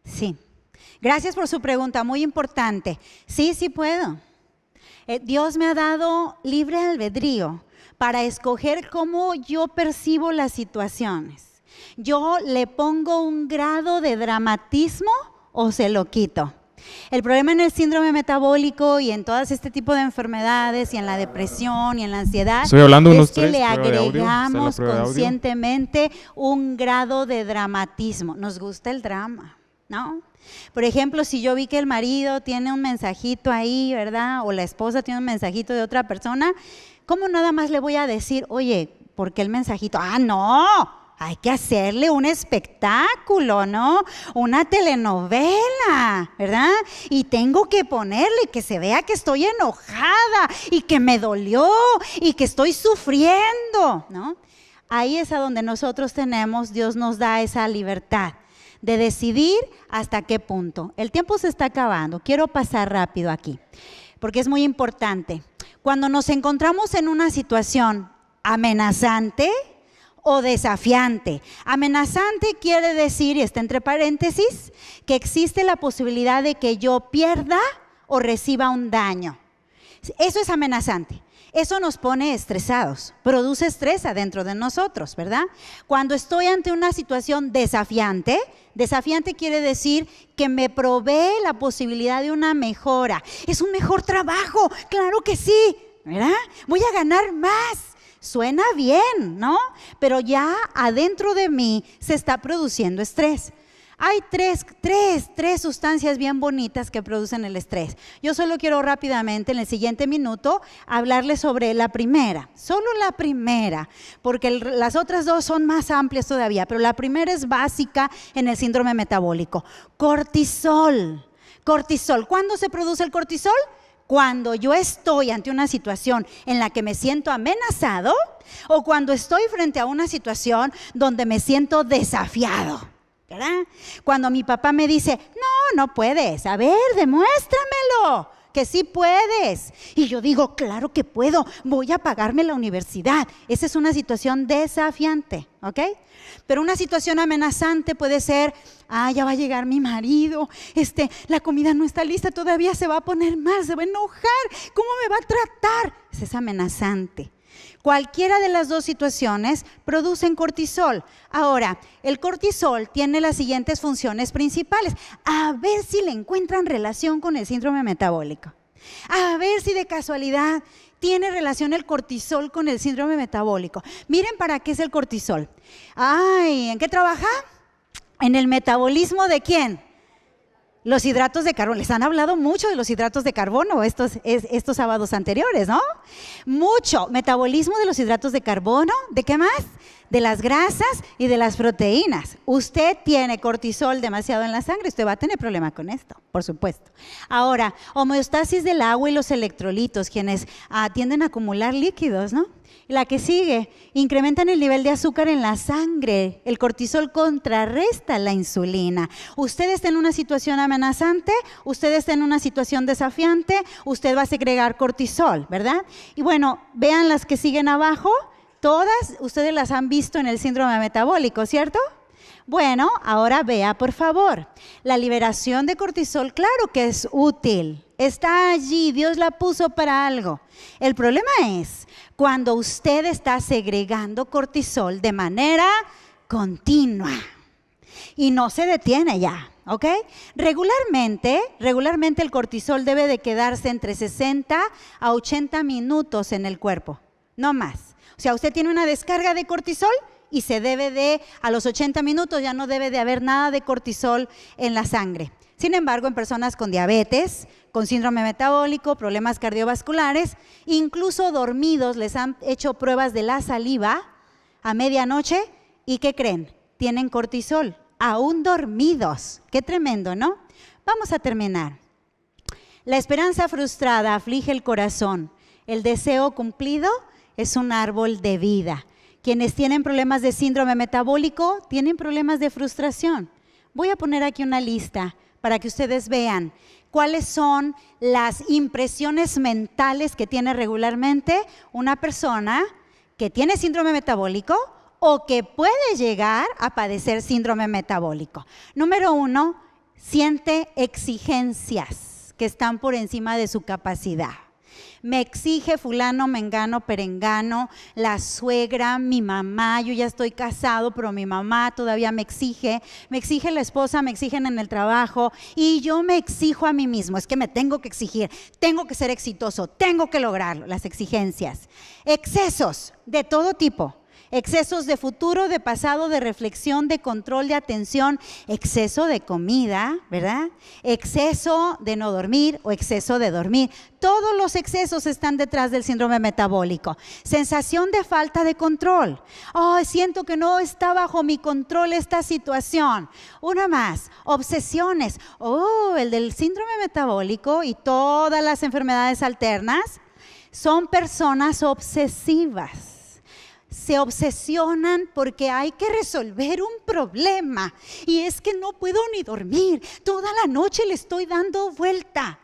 Sí. Gracias por su pregunta, muy importante. Sí, sí puedo. Eh, Dios me ha dado libre albedrío para escoger cómo yo percibo las situaciones. Yo le pongo un grado de dramatismo o se lo quito. El problema en el síndrome metabólico y en todas este tipo de enfermedades y en la depresión y en la ansiedad es que le agregamos conscientemente un grado de dramatismo. Nos gusta el drama, ¿no? Por ejemplo, si yo vi que el marido tiene un mensajito ahí, ¿verdad? O la esposa tiene un mensajito de otra persona, ¿cómo nada más le voy a decir, oye, ¿por qué el mensajito? Ah, no, hay que hacerle un espectáculo, ¿no? Una telenovela, ¿verdad? Y tengo que ponerle que se vea que estoy enojada y que me dolió y que estoy sufriendo, ¿no? Ahí es a donde nosotros tenemos, Dios nos da esa libertad de decidir hasta qué punto. El tiempo se está acabando, quiero pasar rápido aquí, porque es muy importante. Cuando nos encontramos en una situación amenazante, o desafiante. Amenazante quiere decir, y está entre paréntesis, que existe la posibilidad de que yo pierda o reciba un daño. Eso es amenazante. Eso nos pone estresados, produce estrés adentro de nosotros, ¿verdad? Cuando estoy ante una situación desafiante, desafiante quiere decir que me provee la posibilidad de una mejora. Es un mejor trabajo, claro que sí, ¿verdad? Voy a ganar más, Suena bien, ¿no? Pero ya adentro de mí se está produciendo estrés. Hay tres, tres, tres sustancias bien bonitas que producen el estrés. Yo solo quiero rápidamente, en el siguiente minuto, hablarles sobre la primera, solo la primera, porque las otras dos son más amplias todavía, pero la primera es básica en el síndrome metabólico. Cortisol. Cortisol. ¿Cuándo se produce el cortisol? cuando yo estoy ante una situación en la que me siento amenazado o cuando estoy frente a una situación donde me siento desafiado. ¿verdad? Cuando mi papá me dice, no, no puedes, a ver, demuéstramelo que sí puedes. Y yo digo, claro que puedo, voy a pagarme la universidad. Esa es una situación desafiante, ¿ok? Pero una situación amenazante puede ser, ah, ya va a llegar mi marido, este, la comida no está lista, todavía se va a poner mal, se va a enojar, ¿cómo me va a tratar? Esa es amenazante. Cualquiera de las dos situaciones producen cortisol. Ahora, el cortisol tiene las siguientes funciones principales. A ver si le encuentran relación con el síndrome metabólico. A ver si de casualidad tiene relación el cortisol con el síndrome metabólico. Miren para qué es el cortisol. Ay, ¿en qué trabaja? En el metabolismo de quién? los hidratos de carbono. Les han hablado mucho de los hidratos de carbono estos, es, estos sábados anteriores, ¿no? Mucho. Metabolismo de los hidratos de carbono. ¿De qué más? de las grasas y de las proteínas. Usted tiene cortisol demasiado en la sangre, usted va a tener problema con esto, por supuesto. Ahora, homeostasis del agua y los electrolitos, quienes ah, tienden a acumular líquidos, ¿no? La que sigue, incrementan el nivel de azúcar en la sangre. El cortisol contrarresta la insulina. Usted está en una situación amenazante, usted está en una situación desafiante, usted va a segregar cortisol, ¿verdad? Y bueno, vean las que siguen abajo, Todas ustedes las han visto en el síndrome metabólico, ¿cierto? Bueno, ahora vea, por favor, la liberación de cortisol, claro que es útil, está allí, Dios la puso para algo. El problema es cuando usted está segregando cortisol de manera continua y no se detiene ya. ¿ok? Regularmente, regularmente el cortisol debe de quedarse entre 60 a 80 minutos en el cuerpo, no más. O sea, usted tiene una descarga de cortisol y se debe de, a los 80 minutos ya no debe de haber nada de cortisol en la sangre. Sin embargo, en personas con diabetes, con síndrome metabólico, problemas cardiovasculares, incluso dormidos, les han hecho pruebas de la saliva a medianoche y ¿qué creen? Tienen cortisol, aún dormidos. Qué tremendo, ¿no? Vamos a terminar. La esperanza frustrada aflige el corazón, el deseo cumplido es un árbol de vida. Quienes tienen problemas de síndrome metabólico tienen problemas de frustración. Voy a poner aquí una lista para que ustedes vean cuáles son las impresiones mentales que tiene regularmente una persona que tiene síndrome metabólico o que puede llegar a padecer síndrome metabólico. Número uno, siente exigencias que están por encima de su capacidad me exige fulano, mengano, perengano, la suegra, mi mamá, yo ya estoy casado, pero mi mamá todavía me exige, me exige la esposa, me exigen en el trabajo y yo me exijo a mí mismo, es que me tengo que exigir, tengo que ser exitoso, tengo que lograr las exigencias, excesos de todo tipo excesos de futuro, de pasado, de reflexión, de control, de atención, exceso de comida, ¿verdad? Exceso de no dormir o exceso de dormir. Todos los excesos están detrás del síndrome metabólico. Sensación de falta de control. Oh, siento que no está bajo mi control esta situación. Una más, obsesiones. Oh, el del síndrome metabólico y todas las enfermedades alternas son personas obsesivas se obsesionan porque hay que resolver un problema. Y es que no puedo ni dormir. Toda la noche le estoy dando vuelta.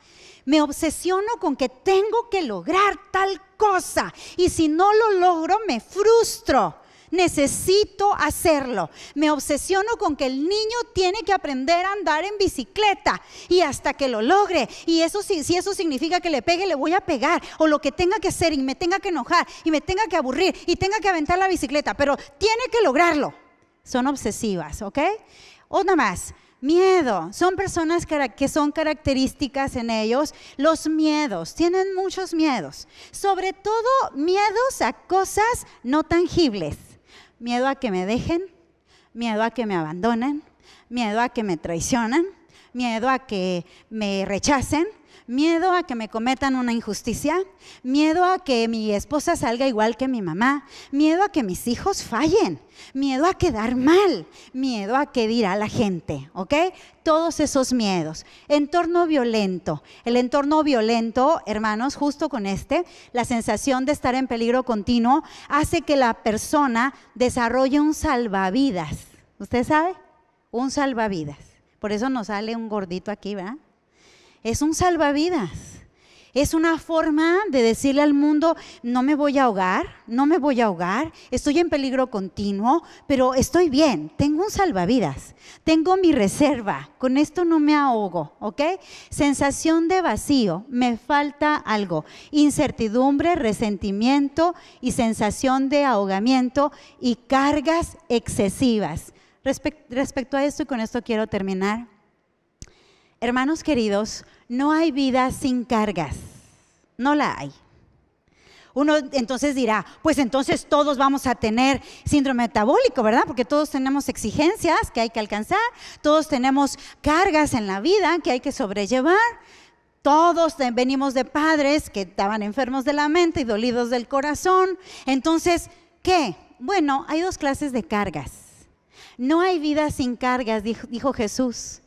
Me obsesiono con que tengo que lograr tal cosa. Y si no lo logro, me frustro necesito hacerlo. Me obsesiono con que el niño tiene que aprender a andar en bicicleta y hasta que lo logre. Y eso si, si eso significa que le pegue, le voy a pegar o lo que tenga que hacer y me tenga que enojar y me tenga que aburrir y tenga que aventar la bicicleta, pero tiene que lograrlo. Son obsesivas, ¿ok? O nada más. Miedo. Son personas que son características en ellos. Los miedos. Tienen muchos miedos. Sobre todo miedos a cosas no tangibles. Miedo a que me dejen, miedo a que me abandonen, miedo a que me traicionen, miedo a que me rechacen, miedo a que me cometan una injusticia, miedo a que mi esposa salga igual que mi mamá, miedo a que mis hijos fallen, miedo a quedar mal, miedo a que dirá la gente, ¿ok? Todos esos miedos. Entorno violento. El entorno violento, hermanos, justo con este, la sensación de estar en peligro continuo hace que la persona desarrolle un salvavidas. ¿Usted sabe? Un salvavidas. Por eso nos sale un gordito aquí, ¿verdad? Es un salvavidas. Es una forma de decirle al mundo, no me voy a ahogar, no me voy a ahogar, estoy en peligro continuo, pero estoy bien, tengo un salvavidas, tengo mi reserva, con esto no me ahogo, ¿ok? Sensación de vacío, me falta algo, incertidumbre, resentimiento y sensación de ahogamiento y cargas excesivas. respecto a esto, y con esto quiero terminar, Hermanos queridos, no hay vida sin cargas. No la hay. Uno entonces dirá, pues entonces todos vamos a tener síndrome metabólico, ¿verdad? Porque todos tenemos exigencias que hay que alcanzar, todos tenemos cargas en la vida que hay que sobrellevar. Todos venimos de padres que estaban enfermos de la mente y dolidos del corazón. Entonces, ¿qué? Bueno, hay dos clases de cargas. No hay vida sin cargas, dijo, Jesús.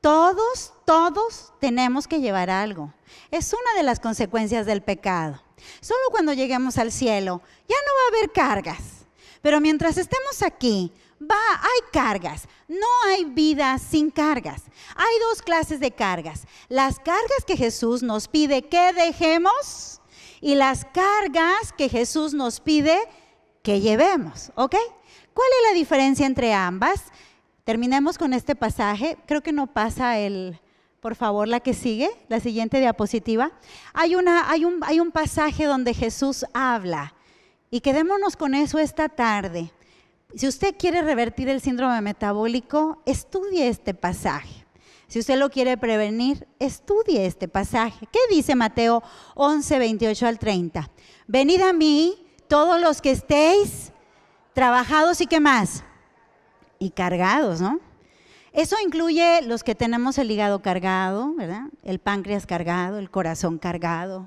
Todos todos tenemos que llevar algo. Es una de las consecuencias del pecado. Solo cuando lleguemos al cielo ya no va a haber cargas. Pero mientras estemos aquí, va, hay cargas. No hay vida sin cargas. Hay dos clases de cargas. Las cargas que Jesús nos pide que dejemos y las cargas que Jesús nos pide que llevemos. ¿Ok? ¿Cuál es la diferencia entre ambas? Terminemos con este pasaje. Creo que no pasa el, por favor, la que sigue, la siguiente diapositiva. Hay, una, hay, un, hay un pasaje donde Jesús habla y quedémonos con eso esta tarde. Si usted quiere revertir el síndrome metabólico, estudie este pasaje. Si usted lo quiere prevenir, estudie este pasaje. ¿Qué dice Mateo 11, 28 al 30? Venid a mí, todos los que estéis trabajados y qué más. Y cargados, ¿no? Eso incluye los que tenemos el hígado cargado, El páncreas cargado, el corazón cargado,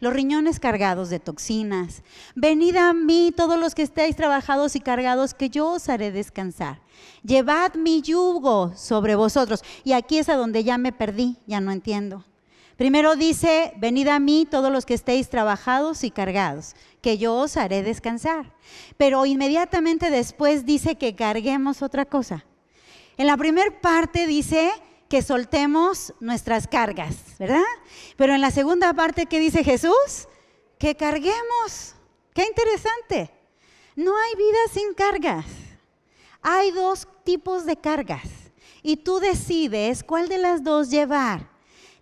Los riñones cargados de toxinas. Venid a mí todos los que estéis trabajados y cargados, que yo os haré descansar. Llevad mi yugo sobre vosotros. Y aquí es a donde ya me perdí, ya no entiendo. Primero dice, venid a mí todos los que estéis trabajados y cargados, que yo os haré descansar. Pero inmediatamente después dice que carguemos otra cosa. En la primera parte dice que soltemos nuestras cargas, ¿verdad? Pero en la segunda parte, ¿qué dice Jesús? Que carguemos. Qué interesante. No hay vida sin cargas. Hay dos tipos de cargas. Y tú decides cuál de las dos llevar.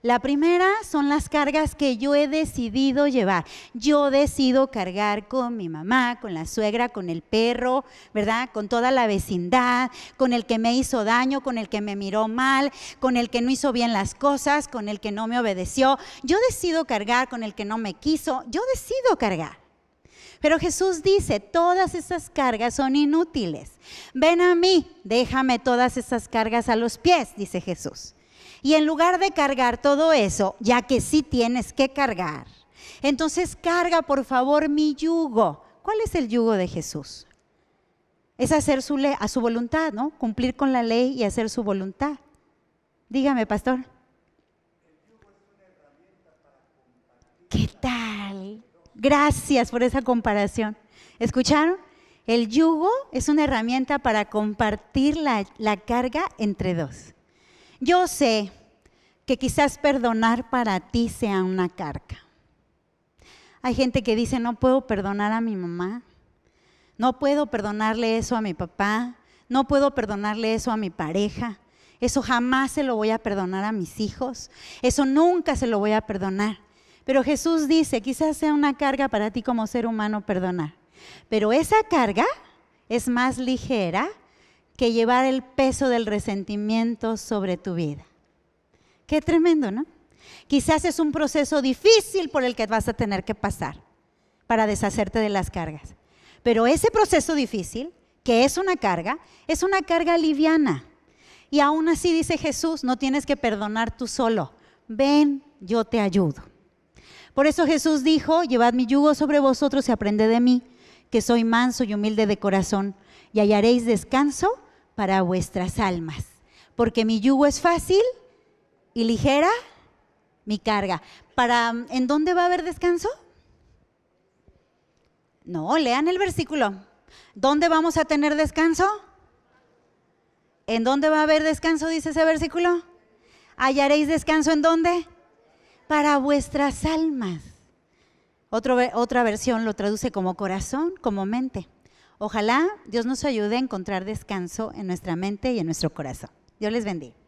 La primera son las cargas que yo he decidido llevar. Yo decido cargar con mi mamá, con la suegra, con el perro, ¿verdad? Con toda la vecindad, con el que me hizo daño, con el que me miró mal, con el que no hizo bien las cosas, con el que no me obedeció. Yo decido cargar con el que no me quiso. Yo decido cargar. Pero Jesús dice, todas esas cargas son inútiles. Ven a mí, déjame todas esas cargas a los pies, dice Jesús. Y en lugar de cargar todo eso, ya que sí tienes que cargar, entonces carga por favor mi yugo. ¿Cuál es el yugo de Jesús? Es hacer su a su voluntad, ¿no? Cumplir con la ley y hacer su voluntad. Dígame, pastor. ¿Qué tal? Gracias por esa comparación. ¿Escucharon? El yugo es una herramienta para compartir la carga entre dos. Yo sé que quizás perdonar para ti sea una carga. Hay gente que dice, no puedo perdonar a mi mamá, no puedo perdonarle eso a mi papá, no puedo perdonarle eso a mi pareja, eso jamás se lo voy a perdonar a mis hijos, eso nunca se lo voy a perdonar. Pero Jesús dice, quizás sea una carga para ti como ser humano perdonar, pero esa carga es más ligera que llevar el peso del resentimiento sobre tu vida. Qué tremendo, ¿no? Quizás es un proceso difícil por el que vas a tener que pasar para deshacerte de las cargas. Pero ese proceso difícil, que es una carga, es una carga liviana. Y aún así dice Jesús, no tienes que perdonar tú solo. Ven, yo te ayudo. Por eso Jesús dijo, llevad mi yugo sobre vosotros y aprended de mí, que soy manso y humilde de corazón, y hallaréis descanso para vuestras almas, porque mi yugo es fácil y ligera mi carga. Para, ¿En dónde va a haber descanso? No, lean el versículo. ¿Dónde vamos a tener descanso? ¿En dónde va a haber descanso? Dice ese versículo. ¿Hallaréis descanso en dónde? Para vuestras almas. otra versión lo traduce como corazón, como mente. Ojalá Dios nos ayude a encontrar descanso en nuestra mente y en nuestro corazón. Dios les bendiga.